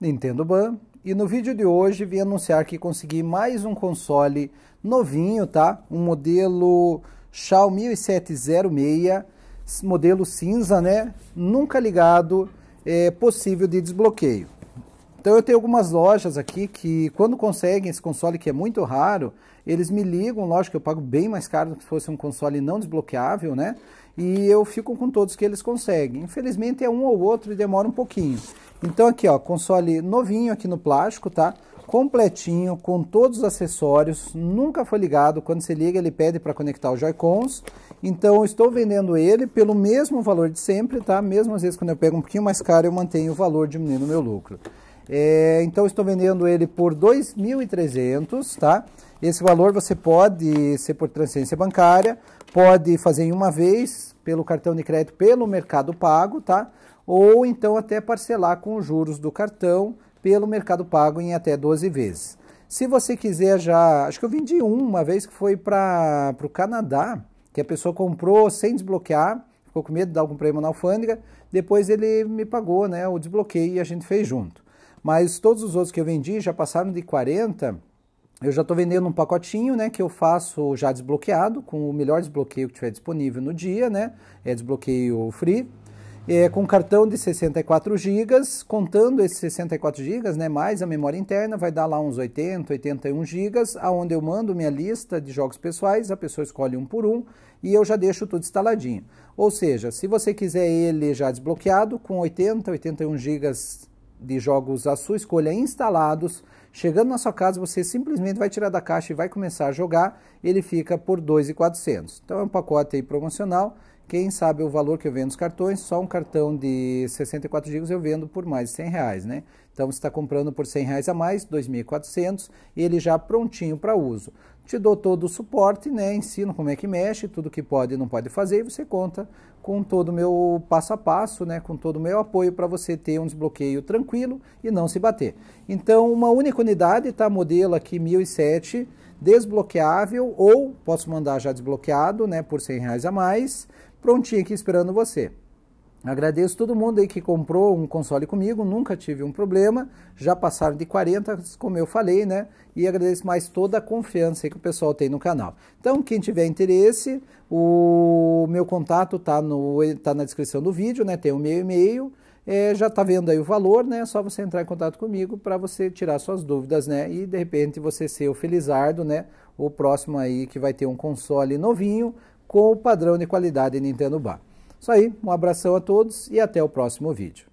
Nintendo Ban. E no vídeo de hoje vim anunciar que consegui mais um console novinho, tá? Um modelo Xiaomi 1706, modelo cinza, né? Nunca ligado, é possível de desbloqueio. Então eu tenho algumas lojas aqui que quando conseguem esse console que é muito raro, eles me ligam, lógico que eu pago bem mais caro do que se fosse um console não desbloqueável, né? E eu fico com todos que eles conseguem. Infelizmente é um ou outro e demora um pouquinho. Então aqui, ó, console novinho aqui no plástico, tá? Completinho, com todos os acessórios, nunca foi ligado. Quando você liga, ele pede para conectar os Joy-Cons. Então estou vendendo ele pelo mesmo valor de sempre, tá? Mesmo às vezes quando eu pego um pouquinho mais caro, eu mantenho o valor diminuindo o meu lucro. É, então estou vendendo ele por 2.300, tá? Esse valor você pode ser por transferência bancária, pode fazer em uma vez pelo cartão de crédito pelo Mercado Pago, tá? Ou então até parcelar com os juros do cartão pelo Mercado Pago em até 12 vezes. Se você quiser já, acho que eu vendi um uma vez que foi para o Canadá, que a pessoa comprou sem desbloquear, ficou com medo de dar algum prêmio na alfândega, depois ele me pagou, né, o desbloqueio e a gente fez junto. Mas todos os outros que eu vendi já passaram de 40. Eu já estou vendendo um pacotinho, né, que eu faço já desbloqueado, com o melhor desbloqueio que tiver disponível no dia, né, é desbloqueio free, é, com cartão de 64 GB, contando esses 64 GB, né, mais a memória interna, vai dar lá uns 80, 81 GB, aonde eu mando minha lista de jogos pessoais, a pessoa escolhe um por um, e eu já deixo tudo instaladinho. Ou seja, se você quiser ele já desbloqueado, com 80, 81 GB de jogos à sua escolha instalados. Chegando na sua casa, você simplesmente vai tirar da caixa e vai começar a jogar. Ele fica por R$ 2.400. Então é um pacote aí promocional. Quem sabe o valor que eu vendo os cartões, só um cartão de 64 GB eu vendo por mais de 100 reais, né? Então você está comprando por 100 reais a mais, 2.400, ele já prontinho para uso te dou todo o suporte, né? Ensino como é que mexe, tudo que pode e não pode fazer, e você conta com todo o meu passo a passo, né? Com todo o meu apoio para você ter um desbloqueio tranquilo e não se bater. Então, uma única unidade, tá? Modelo aqui 1007, desbloqueável, ou posso mandar já desbloqueado, né? Por 100 reais a mais, prontinho aqui esperando você. Agradeço todo mundo aí que comprou um console comigo, nunca tive um problema, já passaram de 40, como eu falei, né? E agradeço mais toda a confiança que o pessoal tem no canal. Então, quem tiver interesse, o meu contato tá, no, tá na descrição do vídeo, né? Tem o meu e-mail, é, já tá vendo aí o valor, né? É só você entrar em contato comigo para você tirar suas dúvidas, né? E de repente você ser o Felizardo, né? O próximo aí que vai ter um console novinho com o padrão de qualidade Nintendo Bar. Isso aí, um abração a todos e até o próximo vídeo.